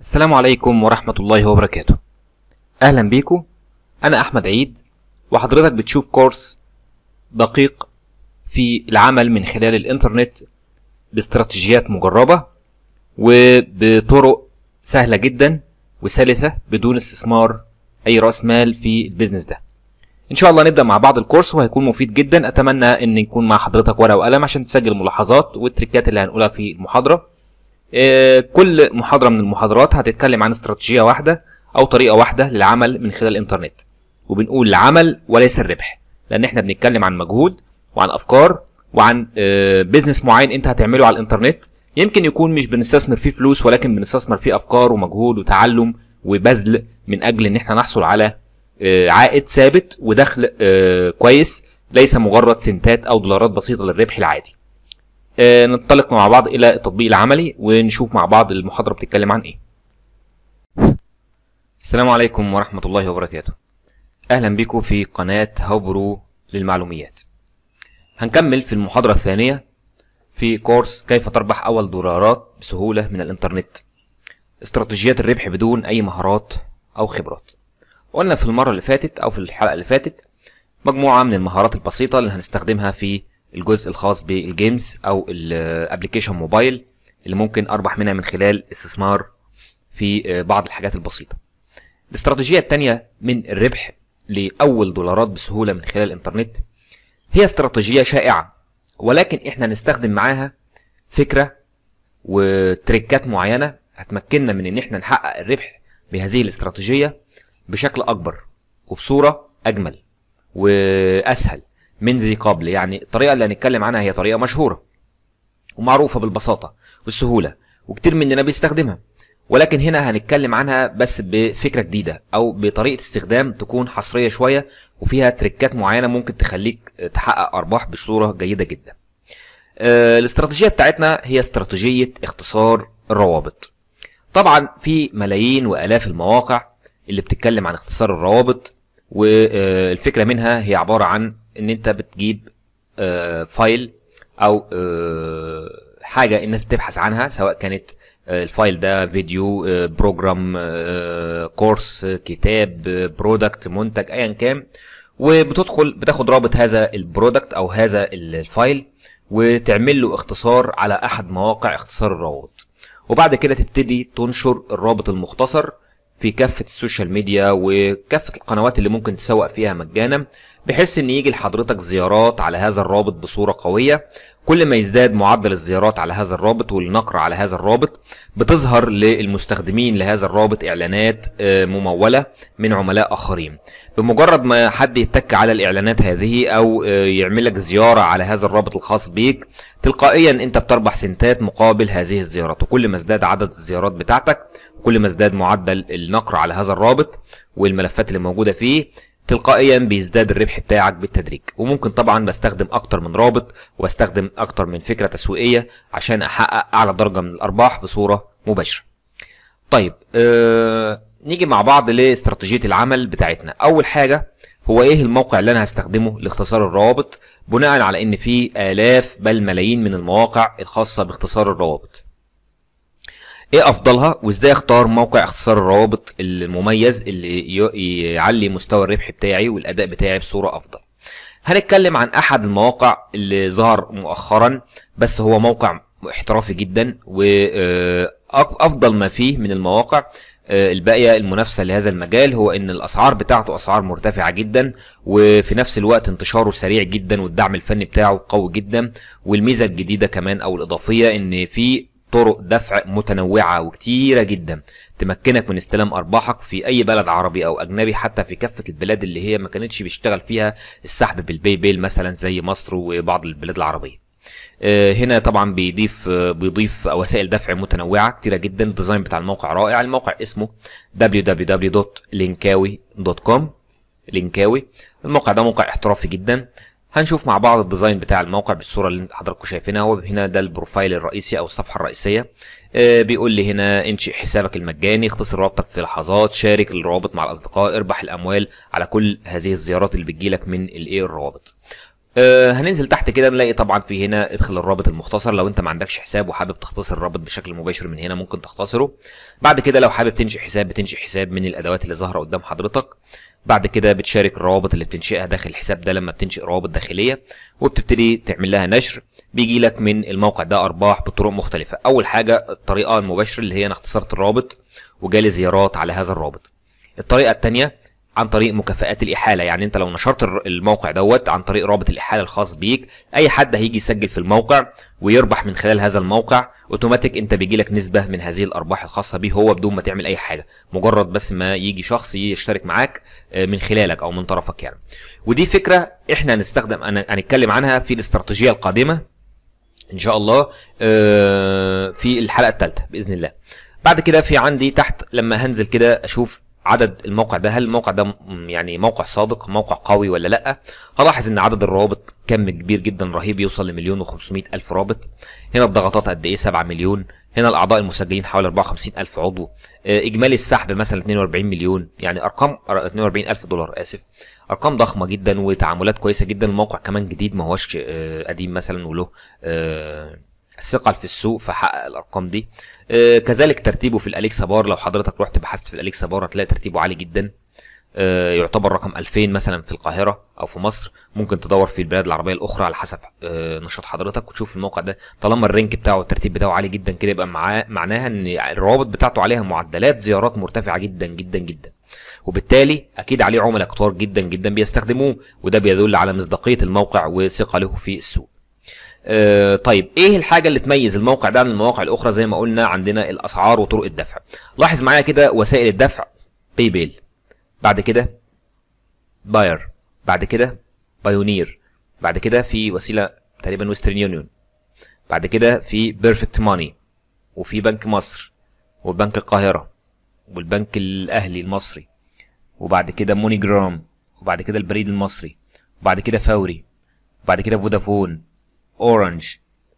السلام عليكم ورحمة الله وبركاته أهلا بيكم أنا أحمد عيد وحضرتك بتشوف كورس دقيق في العمل من خلال الإنترنت باستراتيجيات مجربة وبطرق سهلة جدا وسلسة بدون استثمار أي رأس مال في البيزنس ده إن شاء الله نبدأ مع بعض الكورس وهيكون مفيد جدا أتمنى إن يكون مع حضرتك ورقة وقلم عشان تسجل ملاحظات والتريكات اللي هنقولها في المحاضرة آه، كل محاضرة من المحاضرات هتتكلم عن استراتيجية واحدة أو طريقة واحدة للعمل من خلال الإنترنت وبنقول العمل وليس الربح لأن إحنا بنتكلم عن مجهود وعن أفكار وعن بيزنس آه، معين أنت هتعمله على الإنترنت يمكن يكون مش بنستثمر فيه فلوس ولكن بنستثمر فيه أفكار ومجهود وتعلم وبذل من أجل إن إحنا نحصل على آه، عائد ثابت ودخل كويس ليس مجرد سنتات أو دولارات بسيطة للربح العادي آه، ننطلق مع بعض الى التطبيق العملي ونشوف مع بعض المحاضره بتتكلم عن ايه السلام عليكم ورحمه الله وبركاته اهلا بكم في قناه هابرو للمعلوميات هنكمل في المحاضره الثانيه في كورس كيف تربح اول دولارات بسهوله من الانترنت استراتيجيات الربح بدون اي مهارات او خبرات قلنا في المره اللي فاتت او في الحلقه اللي فاتت مجموعه من المهارات البسيطه اللي هنستخدمها في الجزء الخاص بالجيمز او الابلكيشن موبايل اللي ممكن اربح منها من خلال استثمار في آه، بعض الحاجات البسيطه الاستراتيجيه الثانيه من الربح لاول دولارات بسهوله من خلال الانترنت هي استراتيجيه شائعه ولكن احنا هنستخدم معاها فكره وتريكات معينه هتمكننا من ان احنا نحقق الربح بهذه الاستراتيجيه بشكل اكبر وبصوره اجمل واسهل من ذي قبل يعني الطريقة اللي هنتكلم عنها هي طريقة مشهورة ومعروفة بالبساطة والسهولة وكتير مننا بيستخدمها ولكن هنا هنتكلم عنها بس بفكرة جديدة أو بطريقة استخدام تكون حصرية شوية وفيها تريكات معينة ممكن تخليك تحقق أرباح بصورة جيدة جدا آه، الاستراتيجية بتاعتنا هي استراتيجية اختصار الروابط طبعا في ملايين وآلاف المواقع اللي بتتكلم عن اختصار الروابط والفكرة منها هي عبارة عن ان انت بتجيب فايل آه، او آه، حاجه الناس بتبحث عنها سواء كانت آه، الفايل ده فيديو بروجرام كورس كتاب برودكت منتج ايا كان وبتدخل بتاخد رابط هذا البرودكت او هذا الفايل وتعمل له اختصار على احد مواقع اختصار الروابط وبعد كده تبتدي تنشر الرابط المختصر في كافة السوشيال ميديا وكافة القنوات اللي ممكن تسوق فيها مجانا بحيث ان يجي لحضرتك زيارات على هذا الرابط بصورة قوية كل ما يزداد معدل الزيارات على هذا الرابط والنقر على هذا الرابط بتظهر للمستخدمين لهذا الرابط اعلانات آه، ممولة من عملاء اخرين بمجرد ما حد يتك على الاعلانات هذه او آه، يعمل لك زيارة على هذا الرابط الخاص بيك تلقائيا انت بتربح سنتات مقابل هذه الزيارات وكل ما ازداد عدد الزيارات بتاعتك كل ما ازداد معدل النقر على هذا الرابط والملفات اللي موجودة فيه تلقائيا بيزداد الربح بتاعك بالتدريج وممكن طبعا بستخدم اكتر من رابط واستخدم اكتر من فكرة تسويقية عشان احقق اعلى درجة من الارباح بصورة مباشرة طيب آه نيجي مع بعض لاستراتيجية العمل بتاعتنا اول حاجة هو ايه الموقع اللي انا هستخدمه لاختصار الروابط بناء على ان في الاف بل ملايين من المواقع الخاصة باختصار الروابط ايه افضلها وازاي اختار موقع اختصار الروابط المميز اللي يعلي مستوى الربح بتاعي والاداء بتاعي بصوره افضل هنتكلم عن احد المواقع اللي ظهر مؤخرا بس هو موقع احترافي جدا وافضل آه، ما فيه من المواقع آه، الباقيه المنافسه لهذا المجال هو ان الاسعار بتاعته اسعار مرتفعه جدا وفي نفس الوقت انتشاره سريع جدا والدعم الفني بتاعه قوي جدا والميزه الجديده كمان او الاضافيه ان في طرق دفع متنوعة وكتيرة جدا تمكنك من استلام أرباحك في أي بلد عربي أو أجنبي حتى في كافة البلاد اللي هي ما كانتش بيشتغل فيها السحب بالباي بيل مثلا زي مصر وبعض البلاد العربية آه، هنا طبعا بيضيف آه، بيضيف وسائل دفع متنوعه كتيره جدا الديزاين بتاع الموقع رائع الموقع اسمه www.linkawi.com لينكاوي الموقع ده موقع احترافي جدا هنشوف مع بعض الديزاين بتاع الموقع بالصوره اللي حضراتكم شايفينها هو هنا ده البروفايل الرئيسي او الصفحه الرئيسيه آه، بيقول لي هنا انشئ حسابك المجاني اختصر روابطك في لحظات شارك الروابط مع الاصدقاء اربح الاموال على كل هذه الزيارات اللي بتجيلك من الايه الروابط آه، هننزل تحت كده نلاقي طبعا في هنا ادخل الرابط المختصر لو انت ما عندكش حساب وحابب تختصر الرابط بشكل مباشر من هنا ممكن تختصره بعد كده لو حابب تنشئ حساب بتنشئ حساب من الادوات اللي ظاهره قدام حضرتك بعد كده بتشارك الروابط اللي بتنشئها داخل الحساب ده لما بتنشئ روابط داخليه وبتبتدي تعمل لها نشر بيجي لك من الموقع ده ارباح بطرق مختلفه اول حاجه الطريقه المباشره اللي هي انا اختصرت الرابط وجالي زيارات على هذا الرابط الطريقه الثانيه عن طريق مكافآت الإحالة يعني أنت لو نشرت الموقع دوت عن طريق رابط الإحالة الخاص بيك أي حد هيجي يسجل في الموقع ويربح من خلال هذا الموقع أوتوماتيك أنت بيجيلك نسبة من هذه الأرباح الخاصة بيه هو بدون ما تعمل أي حاجة مجرد بس ما يجي شخص يشترك معاك آه، من خلالك أو من طرفك يعني ودي فكرة إحنا هنستخدم هنتكلم عنها في الاستراتيجية القادمة إن شاء الله آه، في الحلقة الثالثة بإذن الله بعد كده في عندي تحت لما هنزل كده أشوف عدد الموقع ده هل الموقع ده يعني موقع صادق موقع قوي ولا لا هلاحظ ان عدد الروابط كم كبير جدا رهيب يوصل لمليون و500 الف رابط هنا الضغطات قد ايه 7 مليون هنا الاعضاء المسجلين حوالي 54 الف عضو آه، اجمالي السحب مثلا 42 مليون يعني ارقام 42 آه، الف دولار اسف ارقام ضخمه جدا وتعاملات كويسه جدا الموقع كمان جديد ما هوش آه، قديم مثلا وله ثقل في السوق فحقق الارقام دي آه كذلك ترتيبه في الاليكسا بار لو حضرتك رحت بحثت في الاليكسا بار هتلاقي ترتيبه عالي جدا آه يعتبر رقم 2000 مثلا في القاهره او في مصر ممكن تدور في البلاد العربيه الاخرى على حسب آه نشاط حضرتك وتشوف الموقع ده طالما الرينك بتاعه والترتيب بتاعه عالي جدا كده يبقى معاه معناها ان الروابط بتاعته عليها معدلات زيارات مرتفعه جدا جدا جدا وبالتالي اكيد عليه عملاء كتار جدا جدا بيستخدموه وده بيدل على مصداقيه الموقع وثقله في السوق آه طيب ايه الحاجه اللي تميز الموقع ده عن المواقع الاخرى زي ما قلنا عندنا الاسعار وطرق الدفع لاحظ معايا كده وسائل الدفع باي بيل بعد كده باير بعد كده بايونير بعد كده في وسيله تقريبا ويسترن يونيون بعد كده في بيرفكت ماني وفي بنك مصر وبنك القاهره والبنك الاهلي المصري وبعد كده موني جرام وبعد كده البريد المصري وبعد كده فوري وبعد كده فودافون اورنج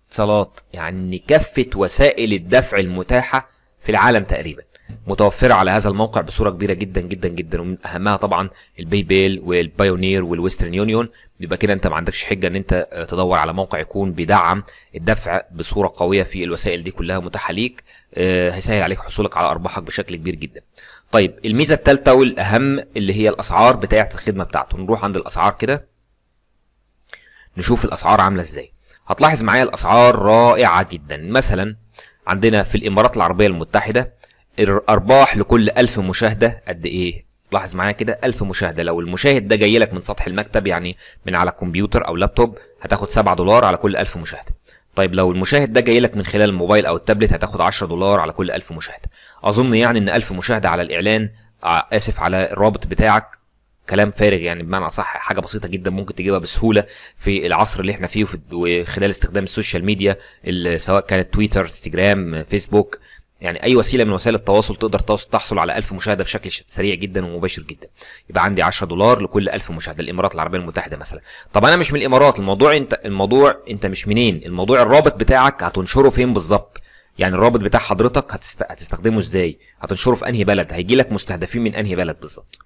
اتصالات يعني كافه وسائل الدفع المتاحه في العالم تقريبا متوفره على هذا الموقع بصوره كبيره جدا جدا جدا ومن اهمها طبعا البي بيل والبايونير والويسترن يونيون يبقى كده انت ما عندكش حجه ان انت آه، تدور على موقع يكون بيدعم الدفع بصوره قويه في الوسائل دي كلها متاحه ليك آه هيسهل عليك حصولك على ارباحك بشكل كبير جدا طيب الميزه الثالثه والاهم اللي هي الاسعار بتاعه الخدمه بتاعته نروح عند الاسعار كده نشوف الاسعار عامله ازاي هتلاحظ معايا الاسعار رائعه جدا مثلا عندنا في الامارات العربيه المتحده الارباح لكل 1000 مشاهده قد ايه لاحظ معايا كده 1000 مشاهده لو المشاهد ده جاي لك من سطح المكتب يعني من على كمبيوتر او لابتوب هتاخد 7 دولار على كل 1000 مشاهده طيب لو المشاهد ده جاي لك من خلال الموبايل او التابلت هتاخد 10 دولار على كل 1000 مشاهده اظن يعني ان 1000 مشاهده على الاعلان آه، اسف على الرابط بتاعك كلام فارغ يعني بمعنى اصح حاجه بسيطه جدا ممكن تجيبها بسهوله في العصر اللي احنا فيه وخلال استخدام السوشيال ميديا سواء كانت تويتر انستجرام فيسبوك يعني اي وسيله من وسائل التواصل تقدر تحصل على 1000 مشاهده بشكل سريع جدا ومباشر جدا يبقى عندي 10 دولار لكل 1000 مشاهده الامارات العربيه المتحده مثلا طب انا مش من الامارات الموضوع انت الموضوع انت مش منين الموضوع الرابط بتاعك هتنشره فين بالظبط يعني الرابط بتاع حضرتك هتست... هتستخدمه ازاي هتنشره في انهي بلد هيجي لك مستهدفين من انهي بلد بالظبط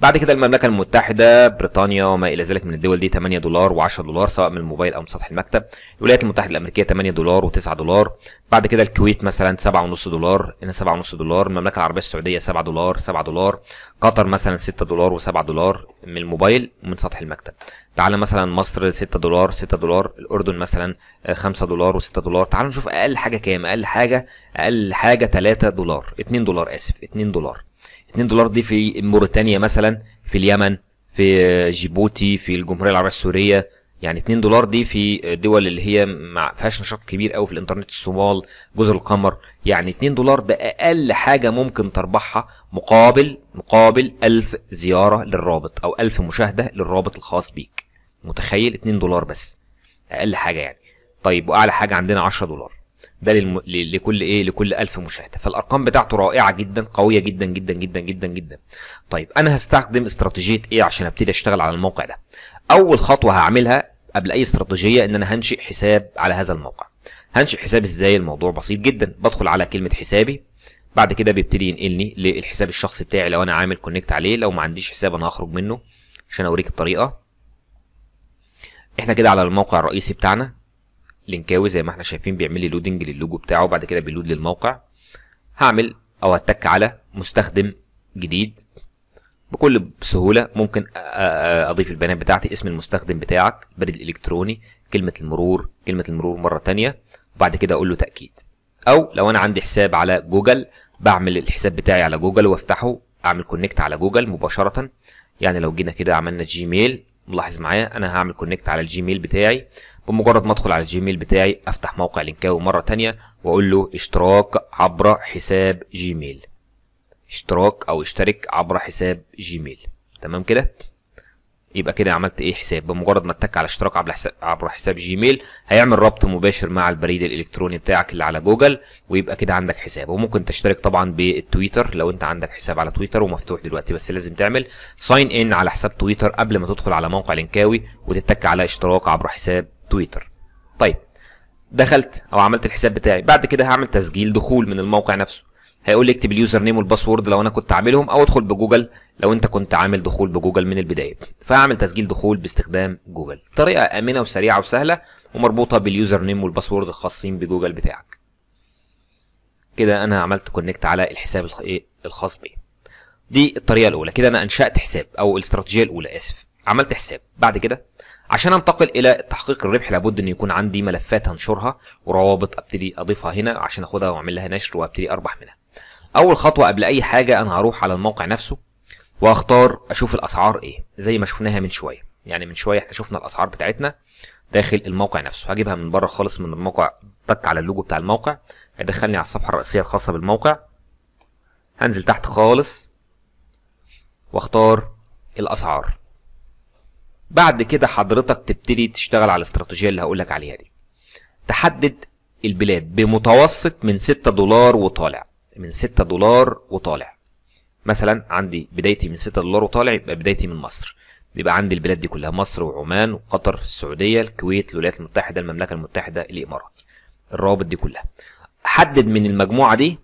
بعد كده المملكة المتحدة بريطانيا وما إلى ذلك من الدول دي 8 دولار و10 دولار سواء من الموبايل أو من سطح المكتب الولايات المتحدة الأمريكية 8 دولار و9 دولار بعد كده الكويت مثلا 7.5 دولار هنا 7.5 دولار المملكة العربية السعودية 7 دولار 7 دولار قطر مثلا 6 دولار و7 دولار من الموبايل ومن سطح المكتب تعالى مثلا مصر 6 دولار 6 دولار الأردن مثلا 5 آه، دولار و6 دولار تعالوا نشوف أقل حاجة كام أقل حاجة أقل حاجة 3 دولار 2 دولار آسف 2 دولار 2 دولار دي في موريتانيا مثلا في اليمن في جيبوتي في الجمهوريه العربيه السوريه يعني 2 دولار دي في دول اللي هي ما فيهاش نشاط كبير قوي في الانترنت الصومال جزر القمر يعني 2 دولار ده اقل حاجه ممكن تربحها مقابل مقابل 1000 زياره للرابط او 1000 مشاهده للرابط الخاص بيك متخيل 2 دولار بس اقل حاجه يعني طيب واعلى حاجه عندنا 10 دولار ده للم... لكل ايه لكل 1000 مشاهده فالارقام بتاعته رائعه جدا قويه جدا جدا جدا جدا جدا طيب انا هستخدم استراتيجيه ايه عشان ابتدي اشتغل على الموقع ده اول خطوه هعملها قبل اي استراتيجيه ان انا هنشئ حساب على هذا الموقع هنشئ حساب ازاي الموضوع بسيط جدا بدخل على كلمه حسابي بعد كده بيبتدي ينقلني للحساب الشخصي بتاعي لو انا عامل كونكت عليه لو ما عنديش حساب انا هخرج منه عشان اوريك الطريقه احنا كده على الموقع الرئيسي بتاعنا لينكاوي زي ما احنا شايفين بيعمل لي لودنج للوجو بتاعه وبعد كده بيلود للموقع هعمل او اتك على مستخدم جديد بكل سهوله ممكن اضيف البيانات بتاعتي اسم المستخدم بتاعك البريد الالكتروني كلمه المرور كلمه المرور مره ثانيه وبعد كده اقول له تاكيد او لو انا عندي حساب على جوجل بعمل الحساب بتاعي على جوجل وافتحه اعمل كونكت على جوجل مباشره يعني لو جينا كده عملنا جيميل ملاحظ معايا انا هعمل كونكت على الجيميل بتاعي بمجرد ما ادخل على الجيميل بتاعي افتح موقع لينكاوي مرة تانية واقول له اشتراك عبر حساب جيميل اشتراك او اشترك عبر حساب جيميل تمام كده يبقى كده عملت ايه حساب بمجرد ما اتك على اشتراك عبر حساب عبر حساب جيميل هيعمل ربط مباشر مع البريد الالكتروني بتاعك اللي على جوجل ويبقى كده عندك حساب وممكن تشترك طبعا بالتويتر لو انت عندك حساب على تويتر ومفتوح دلوقتي بس لازم تعمل ساين ان على حساب تويتر قبل ما تدخل على موقع لينكاوي وتتك على اشتراك عبر حساب تويتر طيب دخلت او عملت الحساب بتاعي بعد كده هعمل تسجيل دخول من الموقع نفسه هيقول لي اكتب اليوزر نيم والباسورد لو انا كنت عاملهم او ادخل بجوجل لو انت كنت عامل دخول بجوجل من البدايه فهعمل تسجيل دخول باستخدام جوجل طريقه امنه وسريعه وسهله ومربوطه باليوزر نيم والباسورد الخاصين بجوجل بتاعك كده انا عملت كونكت على الحساب إيه، الخاص بي دي الطريقه الاولى كده انا انشات حساب او الاستراتيجيه الاولى اسف عملت حساب بعد كده عشان انتقل الى تحقيق الربح لابد ان يكون عندي ملفات هنشرها وروابط ابتدي اضيفها هنا عشان اخدها واعمل لها نشر وابتدي اربح منها اول خطوه قبل اي حاجه انا هروح على الموقع نفسه واختار اشوف الاسعار ايه زي ما شفناها من شويه يعني من شويه احنا شفنا الاسعار بتاعتنا داخل الموقع نفسه هجيبها من بره خالص من الموقع تك على اللوجو بتاع الموقع هيدخلني على الصفحه الرئيسيه الخاصه بالموقع هنزل تحت خالص واختار الاسعار بعد كده حضرتك تبتدي تشتغل على الاستراتيجيه اللي هقول لك عليها دي تحدد البلاد بمتوسط من 6 دولار وطالع من 6 دولار وطالع مثلا عندي بدايتي من 6 دولار وطالع يبقى بدايتي من مصر يبقى عندي البلاد دي كلها مصر وعمان وقطر السعوديه الكويت الولايات المتحده المملكه المتحده الامارات الروابط دي كلها حدد من المجموعه دي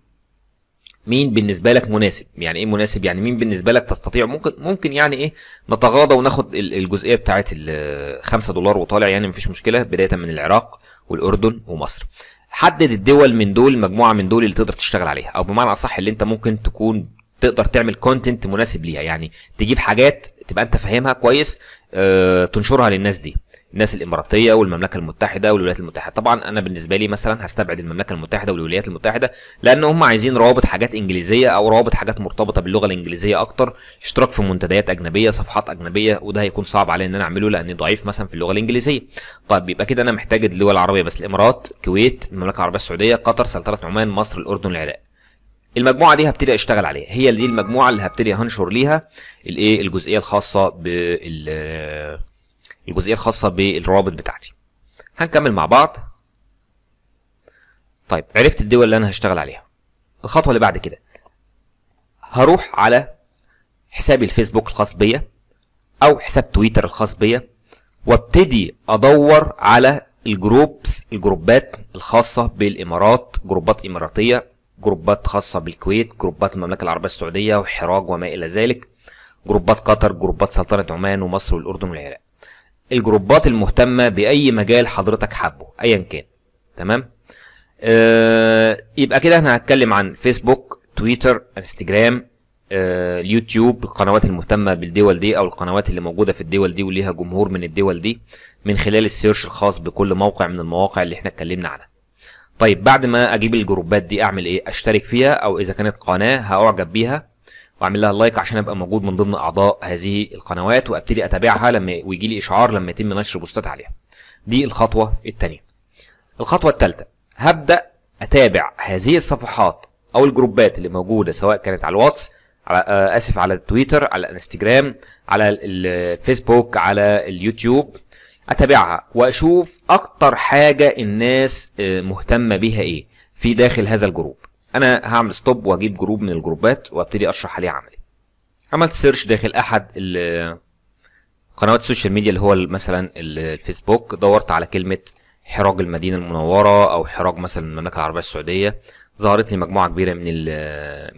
مين بالنسبه لك مناسب يعني ايه مناسب يعني مين بالنسبه لك تستطيع ممكن ممكن يعني ايه نتغاضى وناخد الجزئيه بتاعه ال 5 دولار وطالع يعني مفيش مشكله بدايه من العراق والاردن ومصر حدد الدول من دول مجموعه من دول اللي تقدر تشتغل عليها او بمعنى اصح اللي انت ممكن تكون تقدر تعمل كونتنت مناسب ليها يعني تجيب حاجات تبقى انت فاهمها كويس اه تنشرها للناس دي الناس الاماراتيه والمملكه المتحده والولايات المتحده طبعا انا بالنسبه لي مثلا هستبعد المملكه المتحده والولايات المتحده لان هم عايزين روابط حاجات انجليزيه او روابط حاجات مرتبطه باللغه الانجليزيه اكتر اشتراك في منتديات اجنبيه صفحات اجنبيه وده هيكون صعب علي ان انا اعمله لاني ضعيف مثلا في اللغه الانجليزيه طيب يبقى كده انا محتاج الدول العربيه بس الامارات الكويت المملكه العربيه السعوديه قطر سلطنه عمان مصر الاردن العراق المجموعه دي هبتدي اشتغل عليها هي دي المجموعه اللي هبتدي هنشر ليها الايه الجزئيه الخاصه بال الجزئيه الخاصه بالروابط بتاعتي هنكمل مع بعض طيب عرفت الدول اللي انا هشتغل عليها الخطوه اللي بعد كده هروح على حسابي الفيسبوك الخاص بيا او حساب تويتر الخاص بيا وابتدي ادور على الجروبس الجروبات الخاصه بالامارات جروبات اماراتيه جروبات خاصه بالكويت جروبات المملكه العربيه السعوديه وحراج وما الى ذلك جروبات قطر جروبات سلطنه عمان ومصر والاردن والعراق الجروبات المهتمه باي مجال حضرتك حابه ايا كان تمام آه يبقى كده احنا هنتكلم عن فيسبوك تويتر انستجرام آه اليوتيوب القنوات المهتمه بالدول دي او القنوات اللي موجوده في الدول دي وليها جمهور من الدول دي من خلال السيرش الخاص بكل موقع من المواقع اللي احنا اتكلمنا عنها طيب بعد ما اجيب الجروبات دي اعمل ايه اشترك فيها او اذا كانت قناه هاعجب بيها واعمل لها لايك عشان ابقى موجود من ضمن اعضاء هذه القنوات وابتدي اتابعها لما ويجي لي اشعار لما يتم نشر بوستات عليها دي الخطوه الثانيه الخطوه الثالثه هبدا اتابع هذه الصفحات او الجروبات اللي موجوده سواء كانت على الواتس على آه، اسف على التويتر على الانستجرام على الفيسبوك على اليوتيوب اتابعها واشوف اكتر حاجه الناس آه، مهتمه بيها ايه في داخل هذا الجروب انا هعمل ستوب واجيب جروب من الجروبات وابتدي اشرح عليه عملي عملت سيرش داخل احد قنوات السوشيال ميديا اللي هو مثلا الفيسبوك دورت على كلمه حراج المدينه المنوره او حراج مثلا المملكه العربيه السعوديه ظهرت لي مجموعه كبيره من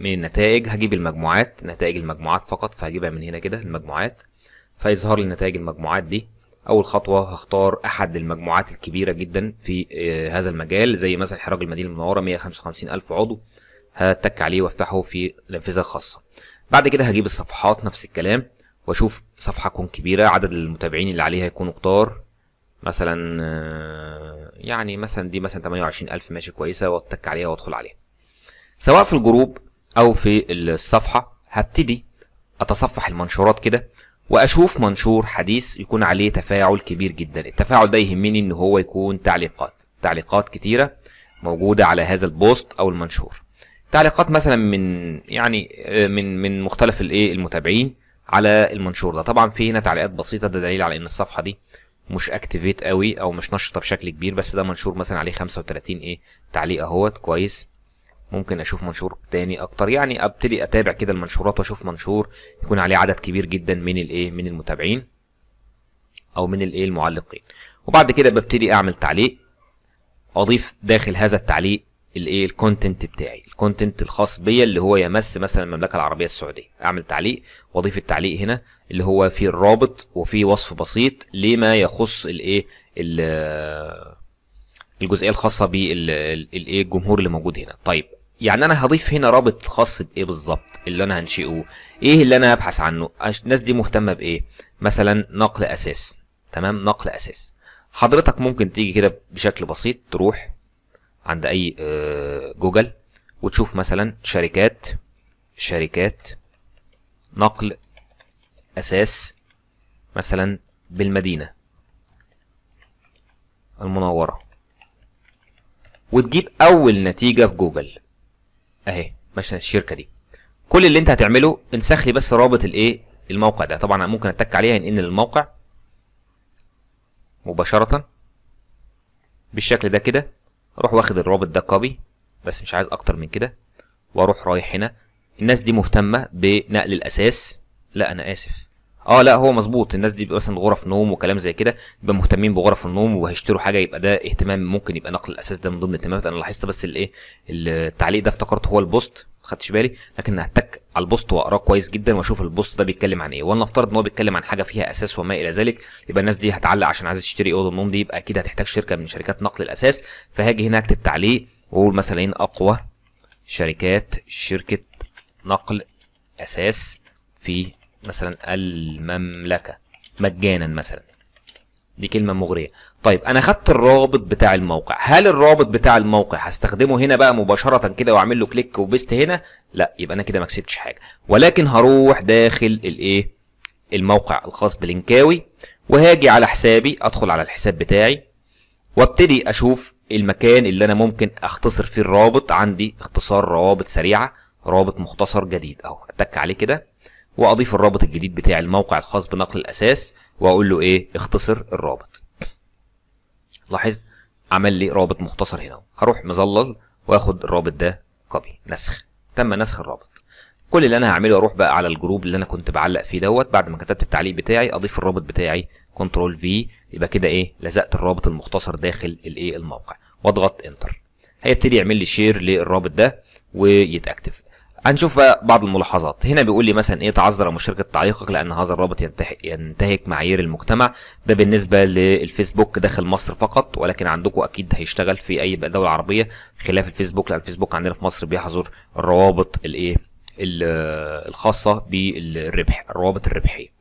من النتائج هجيب المجموعات نتائج المجموعات فقط فهجيبها من هنا كده المجموعات فيظهر لي نتائج المجموعات دي اول خطوه هختار احد المجموعات الكبيره جدا في آه، هذا المجال زي مثلا حراج المدينه المنوره وخمسين الف عضو هتك عليه وافتحه في نافذه خاصه بعد كده هجيب الصفحات نفس الكلام واشوف صفحه تكون كبيره عدد المتابعين اللي عليها يكونوا كتار مثلا آه، يعني مثلا دي مثلا 28000 ماشي كويسه واتك عليها وادخل عليها سواء في الجروب او في الصفحه هبتدي اتصفح المنشورات كده واشوف منشور حديث يكون عليه تفاعل كبير جدا التفاعل ده يهمني ان هو يكون تعليقات تعليقات كتيره موجوده على هذا البوست او المنشور تعليقات مثلا من يعني آه، من من مختلف الايه المتابعين على المنشور ده طبعا في هنا تعليقات بسيطه ده دليل على ان الصفحه دي مش اكتيفيت قوي او مش نشطه بشكل كبير بس ده منشور مثلا عليه 35 ايه تعليق اهوت كويس ممكن اشوف منشور تاني اكتر يعني ابتدي اتابع كده المنشورات واشوف منشور يكون عليه عدد كبير جدا من الايه من المتابعين او من الايه المعلقين وبعد كده ببتدي اعمل تعليق اضيف داخل هذا التعليق الايه الكونتنت بتاعي الكونتنت الخاص بيا اللي هو يمس مثلا المملكه العربيه السعوديه اعمل تعليق واضيف التعليق هنا اللي هو فيه الرابط وفيه وصف بسيط لما يخص الايه الجزئيه الخاصه بالايه الجمهور اللي موجود هنا طيب يعني انا هضيف هنا رابط خاص بايه بالظبط اللي انا هنشئه ايه اللي انا هبحث عنه الناس دي مهتمه بايه مثلا نقل اساس تمام نقل اساس حضرتك ممكن تيجي كده بشكل بسيط تروح عند اي آه، جوجل وتشوف مثلا شركات شركات نقل اساس مثلا بالمدينه المنوره وتجيب اول نتيجه في جوجل اهي مشهد الشركه دي كل اللي انت هتعمله انسخ لي بس رابط الايه الموقع ده طبعا انا ممكن اتك عليها ينقل الموقع مباشره بالشكل ده كده اروح واخد الرابط ده كوبي بس مش عايز اكتر من كده واروح رايح هنا الناس دي مهتمه بنقل الاساس لا انا اسف اه لا هو مظبوط الناس دي بيبقى مثلا غرف نوم وكلام زي كده يبقى مهتمين بغرف النوم وهيشتروا حاجه يبقى ده اهتمام ممكن يبقى نقل الاساس ده من ضمن الاهتمامات انا لاحظت بس الايه التعليق ده افتكرته هو البوست ما خدتش بالي لكن هتك على البوست واقراه كويس جدا واشوف البوست ده بيتكلم عن ايه ولنفترض ان هو بيتكلم عن حاجه فيها اساس وما الى ذلك يبقى الناس دي هتعلق عشان عايزه تشتري اوضه النوم دي يبقى اكيد هتحتاج شركه من شركات نقل الاساس فهاجي هنا اكتب تعليق واقول مثلا ايه اقوى شركات شركه نقل اساس في مثلا المملكه مجانا مثلا دي كلمه مغريه طيب انا خدت الرابط بتاع الموقع هل الرابط بتاع الموقع هستخدمه هنا بقى مباشره كده واعمل له كليك وبيست هنا لا يبقى انا كده ما كسبتش حاجه ولكن هروح داخل الايه الموقع الخاص بلينكاوي وهاجي على حسابي ادخل على الحساب بتاعي وابتدي اشوف المكان اللي انا ممكن اختصر فيه الرابط عندي اختصار روابط سريعه رابط مختصر جديد اهو اتك عليه كده واضيف الرابط الجديد بتاع الموقع الخاص بنقل الاساس واقول له ايه اختصر الرابط لاحظ عمل لي رابط مختصر هنا هروح مظلل واخد الرابط ده كوبي نسخ تم نسخ الرابط كل اللي انا هعمله اروح بقى على الجروب اللي انا كنت بعلق فيه دوت بعد ما كتبت التعليق بتاعي اضيف الرابط بتاعي كنترول في يبقى كده ايه لزقت الرابط المختصر داخل الايه الموقع واضغط انتر هيبتدي يعمل لي شير للرابط ده ويتاكتف هنشوف بقى بعض الملاحظات هنا بيقول لي مثلا ايه تعذر مشاركه تعليقك لان هذا الرابط ينتهك معايير المجتمع ده بالنسبه للفيسبوك داخل مصر فقط ولكن عندكم اكيد هيشتغل في اي دوله عربيه خلاف الفيسبوك لان الفيسبوك عندنا في مصر بيحظر الروابط الايه الخاصه بالربح الروابط الربحيه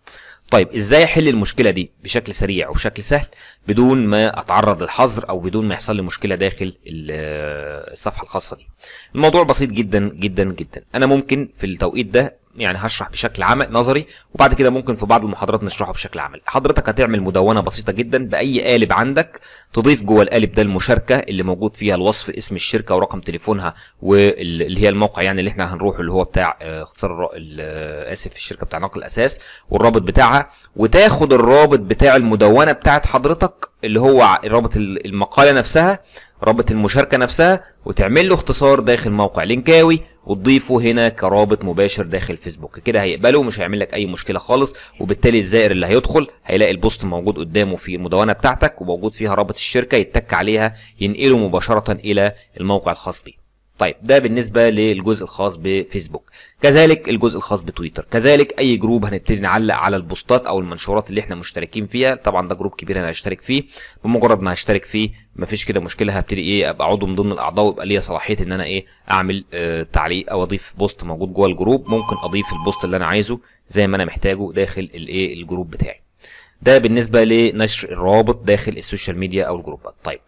طيب ازاي احل المشكله دي بشكل سريع وبشكل سهل بدون ما اتعرض للحظر او بدون ما يحصل لي مشكله داخل الصفحه الخاصه دي الموضوع بسيط جدا جدا جدا انا ممكن في التوقيت ده يعني هشرح بشكل عام نظري وبعد كده ممكن في بعض المحاضرات نشرحه بشكل عملي حضرتك هتعمل مدونه بسيطه جدا باي قالب عندك تضيف جوه القالب ده المشاركه اللي موجود فيها الوصف اسم الشركه ورقم تليفونها واللي هي الموقع يعني اللي احنا هنروحه اللي هو بتاع آه، اختصار آه، اسف الشركه بتاع نقل الاساس والرابط بتاعها وتاخد الرابط بتاع المدونه بتاعت حضرتك اللي هو رابط المقاله نفسها رابط المشاركه نفسها وتعمل له اختصار داخل موقع لينكاوي وتضيفه هنا كرابط مباشر داخل فيسبوك كده هيقبله ومش هيعمل لك اي مشكله خالص وبالتالي الزائر اللي هيدخل هيلاقي البوست موجود قدامه في المدونه بتاعتك وموجود فيها رابط الشركه يتك عليها ينقله مباشره الى الموقع الخاص بيه طيب ده بالنسبه للجزء الخاص بفيسبوك كذلك الجزء الخاص بتويتر كذلك اي جروب هنبتدي نعلق على البوستات او المنشورات اللي احنا مشتركين فيها طبعا ده جروب كبير انا هشترك فيه بمجرد ما هشترك فيه مفيش كده مشكله هبتدي ايه ابقى عضو من ضمن الاعضاء ويبقى ليا صلاحيه ان انا ايه اعمل آه تعليق او اضيف بوست موجود جوه الجروب ممكن اضيف البوست اللي انا عايزه زي ما انا محتاجه داخل الايه الجروب بتاعي ده بالنسبه لنشر الروابط داخل السوشيال ميديا او الجروبات طيب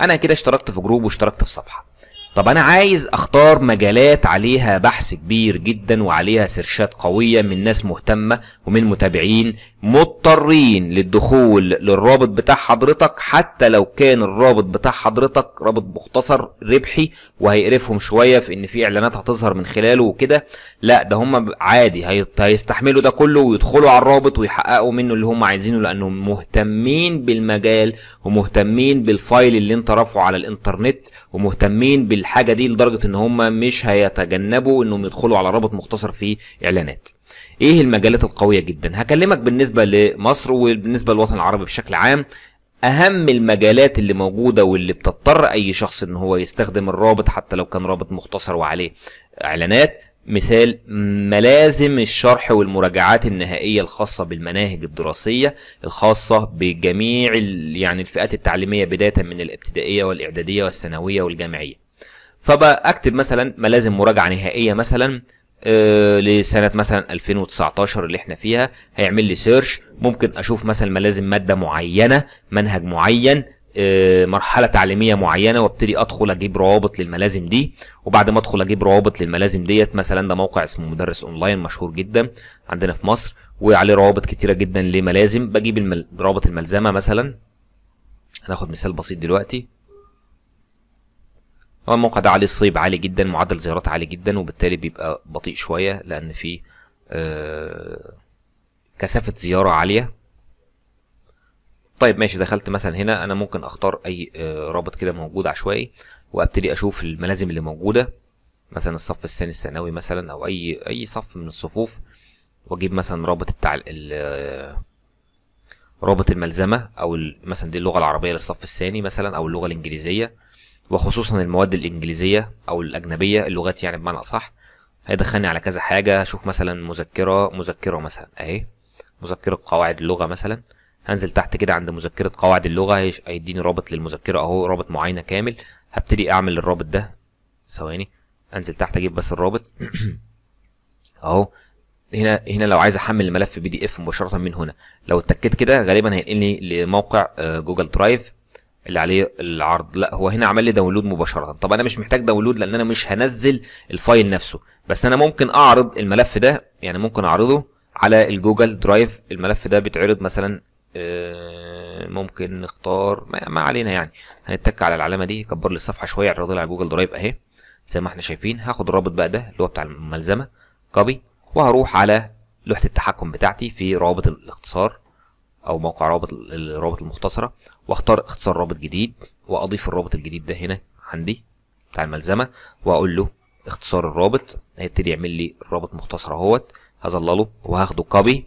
انا كده اشتركت في جروب واشتركت في صفحه طب انا عايز اختار مجالات عليها بحث كبير جدا وعليها سيرشات قوية من ناس مهتمة ومن متابعين مضطرين للدخول للرابط بتاع حضرتك حتى لو كان الرابط بتاع حضرتك رابط مختصر ربحي وهيقرفهم شويه في ان في اعلانات هتظهر من خلاله وكده لا ده هم عادي هيستحملوا ده كله ويدخلوا على الرابط ويحققوا منه اللي هم عايزينه لانهم مهتمين بالمجال ومهتمين بالفايل اللي انت رافعه على الانترنت ومهتمين بالحاجه دي لدرجه ان هم مش هيتجنبوا انهم يدخلوا على رابط مختصر فيه اعلانات ايه المجالات القويه جدا هكلمك بالنسبه لمصر وبالنسبه للوطن العربي بشكل عام اهم المجالات اللي موجوده واللي بتضطر اي شخص ان هو يستخدم الرابط حتى لو كان رابط مختصر وعليه اعلانات مثال ملازم الشرح والمراجعات النهائيه الخاصه بالمناهج الدراسيه الخاصه بجميع يعني الفئات التعليميه بدايه من الابتدائيه والاعداديه والثانويه والجامعيه فبكتب مثلا ملازم مراجعه نهائيه مثلا آه، لسنه مثلا 2019 اللي احنا فيها هيعمل لي سيرش ممكن اشوف مثلا ملازم ماده معينه منهج معين آه، مرحله تعليميه معينه وابتدي ادخل اجيب روابط للملازم دي وبعد ما ادخل اجيب روابط للملازم ديت مثلا ده موقع اسمه مدرس اونلاين مشهور جدا عندنا في مصر وعليه روابط كتيره جدا لملازم بجيب الروابط الملزمه مثلا هناخد مثال بسيط دلوقتي الموقع ده عليه الصيب عالي جدا معدل زيارات عالي جدا وبالتالي بيبقى بطيء شويه لان فيه آه، كثافه زياره عاليه طيب ماشي دخلت مثلا هنا انا ممكن اختار اي آه، رابط كده موجود عشوائي وابتدي اشوف الملازم اللي موجوده مثلا الصف الثاني الثانوي مثلا او اي اي صف من الصفوف واجيب مثلا رابط التع... آه، رابط الملزمه او مثلا دي اللغه العربيه للصف الثاني مثلا او اللغه الانجليزيه وخصوصا المواد الانجليزيه او الاجنبيه اللغات يعني بمعنى اصح هيدخلني على كذا حاجه اشوف مثلا مذكره مذكره مثلا اهي مذكره قواعد اللغه مثلا هنزل تحت كده عند مذكره قواعد اللغه هيديني رابط للمذكره اهو رابط معينه كامل هبتدي اعمل الرابط ده ثواني انزل تحت اجيب بس الرابط اهو هنا هنا لو عايز احمل الملف بي دي اف مباشره من هنا لو اتكيت كده غالبا هينقلني لموقع آه، جوجل درايف اللي عليه العرض لا هو هنا عمل لي داونلود مباشره طب انا مش محتاج داونلود لان انا مش هنزل الفايل نفسه بس انا ممكن اعرض الملف ده يعني ممكن اعرضه على الجوجل درايف الملف ده بيتعرض مثلا آه، ممكن نختار ما علينا يعني هنتك على العلامه دي كبر لي الصفحه شويه اعرضها على جوجل درايف اهي زي ما احنا شايفين هاخد الرابط بقى ده اللي هو بتاع الملزمه كوبي وهروح على لوحه التحكم بتاعتي في روابط الاختصار او موقع رابط الرابط المختصره واختار اختصار رابط جديد واضيف الرابط الجديد ده هنا عندي بتاع الملزمه واقول له اختصار الرابط هيبتدي يعمل لي الرابط مختصر اهوت هظلله وهاخده كوبي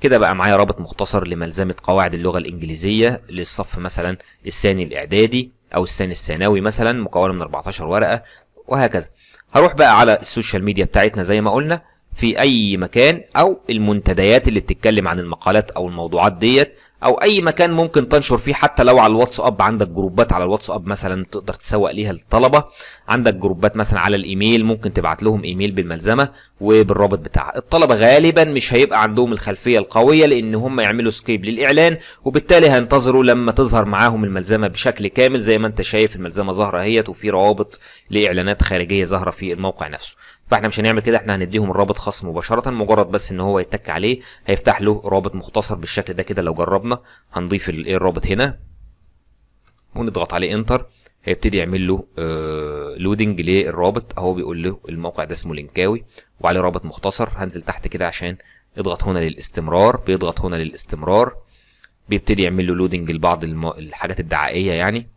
كده بقى معايا رابط مختصر لملزمه قواعد اللغه الانجليزيه للصف مثلا الثاني الاعدادي او الثاني الثانوي مثلا مكونه من 14 ورقه وهكذا هروح بقى على السوشيال ميديا بتاعتنا زي ما قلنا في اي مكان او المنتديات اللي بتتكلم عن المقالات او الموضوعات ديت او اي مكان ممكن تنشر فيه حتى لو على الواتساب عندك جروبات على الواتساب مثلا تقدر تسوق ليها للطلبه عندك جروبات مثلا على الايميل ممكن تبعت لهم ايميل بالملزمه وبالرابط بتاعها الطلبه غالبا مش هيبقى عندهم الخلفيه القويه لان هم يعملوا سكيب للاعلان وبالتالي هينتظروا لما تظهر معاهم الملزمه بشكل كامل زي ما انت شايف الملزمه ظاهره اهيت وفي روابط لاعلانات خارجيه ظاهره في الموقع نفسه فاحنا مش هنعمل كده احنا هنديهم الرابط خاص مباشره مجرد بس ان هو يتك عليه هيفتح له رابط مختصر بالشكل ده كده لو جربنا هنضيف إيه الرابط هنا ونضغط عليه انتر هيبتدي يعمل له لودنج آه، للرابط اهو بيقول له الموقع ده اسمه لينكاوي وعليه رابط مختصر هنزل تحت كده عشان اضغط هنا للاستمرار بيضغط هنا للاستمرار بيبتدي يعمل له لودنج لبعض الحاجات الدعائيه يعني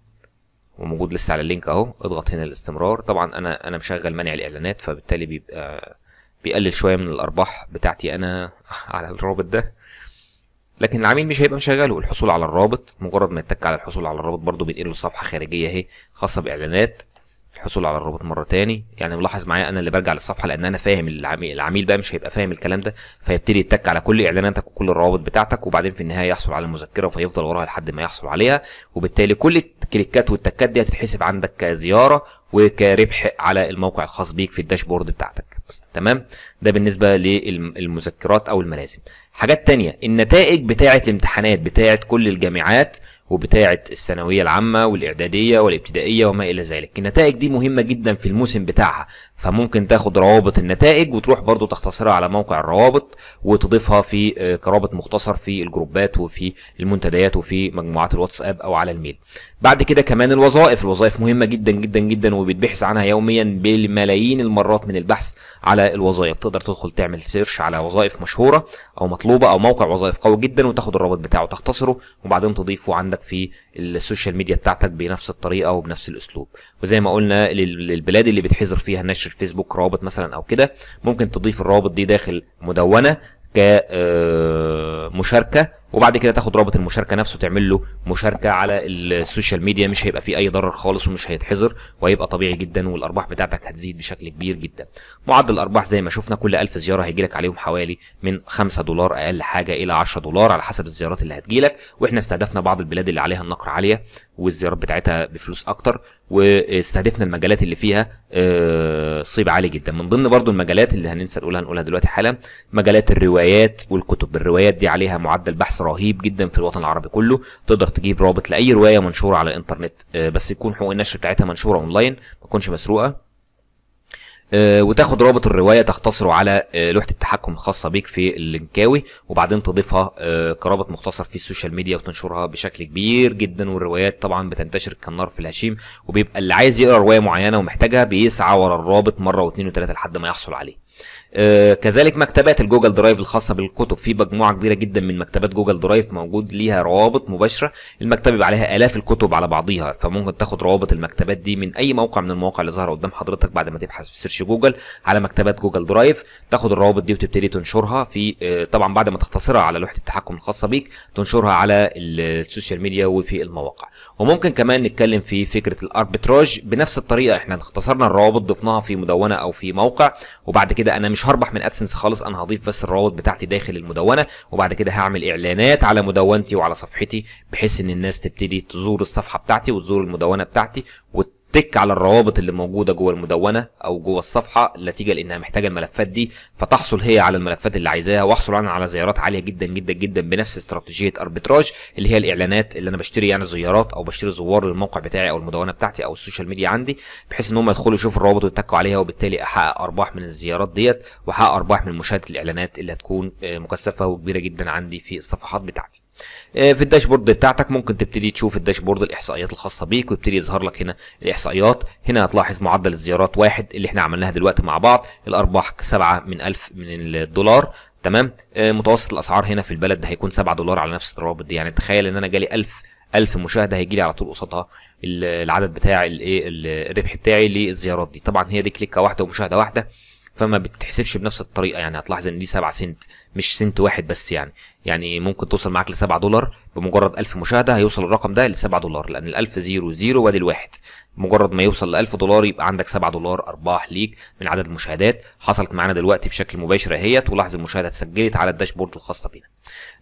وموجود لسه على اللينك اهو اضغط هنا الاستمرار طبعا انا انا مشغل منع الاعلانات فبالتالي بيبقى بيقلل شويه من الارباح بتاعتي انا على الرابط ده لكن العميل مش هيبقى مشغله الحصول على الرابط مجرد ما يتك على الحصول على الرابط برضه بينقله لصفحه خارجيه اهي خاصه باعلانات الحصول على الرابط مره تاني يعني ملاحظ معايا انا اللي برجع للصفحه لان انا فاهم العميل العميل بقى مش هيبقى فاهم الكلام ده فيبتدي يتك على كل اعلاناتك وكل الروابط بتاعتك وبعدين في النهايه يحصل على المذكره فيفضل وراها لحد ما يحصل عليها وبالتالي كل الكليكات والتكات دي هتتحسب عندك كزياره وكربح على الموقع الخاص بيك في الداشبورد بتاعتك تمام ده بالنسبه للمذكرات او الملازم حاجات تانية النتائج بتاعه الامتحانات بتاعه كل الجامعات وبتاعة الثانوية العامة والإعدادية والابتدائية وما إلى ذلك النتائج دي مهمة جدا في الموسم بتاعها فممكن تاخد روابط النتائج وتروح برضو تختصرها على موقع الروابط وتضيفها في آه، كرابط مختصر في الجروبات وفي المنتديات وفي مجموعات الواتساب او على الميل بعد كده كمان الوظائف الوظائف مهمه جدا جدا جدا وبتبحث عنها يوميا بالملايين المرات من البحث على الوظائف تقدر تدخل تعمل سيرش على وظائف مشهوره او مطلوبه او موقع وظائف قوي جدا وتاخد الرابط بتاعه تختصره وبعدين تضيفه عندك في السوشيال ميديا بتاعتك بنفس الطريقه وبنفس الاسلوب وزي ما قلنا للبلاد اللي بتحذر فيها النشر الفيسبوك رابط مثلا او كده ممكن تضيف الرابط دي داخل مدونه كمشاركه آه، وبعد كده تاخد رابط المشاركه نفسه تعمل له مشاركه على السوشيال ميديا مش هيبقى فيه اي ضرر خالص ومش هيتحظر وهيبقى طبيعي جدا والارباح بتاعتك هتزيد بشكل كبير جدا معدل الارباح زي ما شفنا كل 1000 زياره هيجي لك عليهم حوالي من 5 دولار اقل حاجه الى 10 دولار على حسب الزيارات اللي هتجي لك واحنا استهدفنا بعض البلاد اللي عليها النقر عاليه والزيارات بتاعتها بفلوس اكتر واستهدفنا المجالات اللي فيها آه، صيب عالي جدا من ضمن برضو المجالات اللي هننسى نقولها نقولها دلوقتي حالا مجالات الروايات والكتب الروايات دي عليها معدل بحث رهيب جدا في الوطن العربي كله تقدر تجيب رابط لاي روايه منشوره على الانترنت آه، بس يكون حقوق النشر بتاعتها منشوره اونلاين ما تكونش مسروقه آه، وتاخد رابط الروايه تختصره على آه، لوحه التحكم الخاصه بيك في اللينكاوي وبعدين تضيفها كرابط مختصر في السوشيال ميديا وتنشرها بشكل كبير جدا والروايات طبعا بتنتشر كالنار في الهشيم وبيبقى اللي عايز يقرا روايه معينه ومحتاجها بيسعى ورا الرابط مره واثنين وثلاثه لحد ما يحصل عليه آه، كذلك مكتبات الجوجل درايف الخاصة بالكتب في مجموعة كبيرة جدا من مكتبات جوجل درايف موجود ليها روابط مباشرة المكتبة يبقى عليها آلاف الكتب على بعضيها فممكن تاخد روابط المكتبات دي من أي موقع من المواقع اللي ظاهرة قدام حضرتك بعد ما تبحث في سيرش جوجل على مكتبات جوجل درايف تاخد الروابط دي وتبتدي تنشرها في آه، طبعا بعد ما تختصرها على لوحة التحكم الخاصة بيك تنشرها على السوشيال ميديا وفي المواقع وممكن كمان نتكلم في فكرة الاربتراج بنفس الطريقة احنا اختصرنا الروابط ضفناها في مدونة أو في موقع وبعد كده أنا مش مش هربح من ادسنس خالص انا هضيف بس الروابط بتاعتي داخل المدونه وبعد كده هعمل اعلانات على مدونتي وعلى صفحتي بحيث ان الناس تبتدي تزور الصفحه بتاعتي وتزور المدونه بتاعتي وت تك على الروابط اللي موجوده جوه المدونه او جوه الصفحه نتيجه لانها محتاجه الملفات دي فتحصل هي على الملفات اللي عايزاها واحصل انا على زيارات عاليه جدا جدا جدا بنفس استراتيجيه اربيتراج اللي هي الاعلانات اللي انا بشتري يعني زيارات او بشتري زوار للموقع بتاعي او المدونه بتاعتي او السوشيال ميديا عندي بحيث ان هم يدخلوا يشوفوا الروابط ويتكوا عليها وبالتالي احقق ارباح من الزيارات ديت واحقق ارباح من مشاهده الاعلانات اللي هتكون آه، مكثفه وكبيره جدا عندي في الصفحات بتاعتي آه، في الداشبورد بتاعتك ممكن تبتدي تشوف الداشبورد الاحصائيات الخاصه بيك ويبتدي يظهر لك هنا الاحصائيات هنا هتلاحظ معدل الزيارات واحد اللي احنا عملناها دلوقتي مع بعض الارباح سبعة من ألف من الدولار تمام آه، متوسط الاسعار هنا في البلد ده هيكون 7 دولار على نفس الروابط دي يعني تخيل ان انا جالي 1000 1000 مشاهده هيجي لي على طول قصادها العدد بتاع الايه الربح بتاعي للزيارات دي طبعا هي دي كليكه واحده ومشاهده واحده فما بتحسبش بنفس الطريقه يعني هتلاحظ ان دي 7 سنت مش سنت واحد بس يعني يعني ممكن توصل معاك ل 7 دولار بمجرد 1000 مشاهده هيوصل الرقم ده ل 7 دولار لان ال 1000 زيرو زيرو وادي الواحد مجرد ما يوصل ل 1000 دولار يبقى عندك 7 دولار ارباح ليك من عدد المشاهدات حصلت معانا دلوقتي بشكل مباشر اهيت ولاحظ المشاهده اتسجلت على الداشبورد الخاصه بينا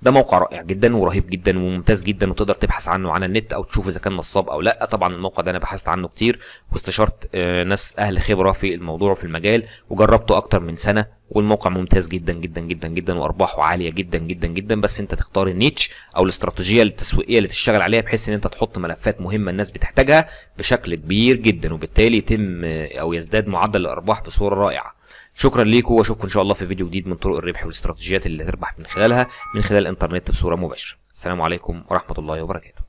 ده موقع رائع جدا ورهيب جدا وممتاز جدا وتقدر تبحث عنه على النت او تشوف اذا كان نصاب او لا طبعا الموقع ده انا بحثت عنه كتير واستشرت آه، ناس اهل خبره في الموضوع وفي المجال وجربته اكتر من سنه والموقع ممتاز جدا جدا جدا جدا وارباحه عاليه جدا جدا جدا بس انت تختار النيتش او الاستراتيجيه التسويقيه اللي تشتغل عليها بحيث ان انت تحط ملفات مهمه الناس بتحتاجها بشكل كبير جدا وبالتالي يتم آه، او يزداد معدل الارباح بصوره رائعه شكرا ليكم واشوفكم ان شاء الله في فيديو جديد من طرق الربح والاستراتيجيات اللي هتربح من خلالها من خلال الانترنت بصوره مباشره السلام عليكم ورحمه الله وبركاته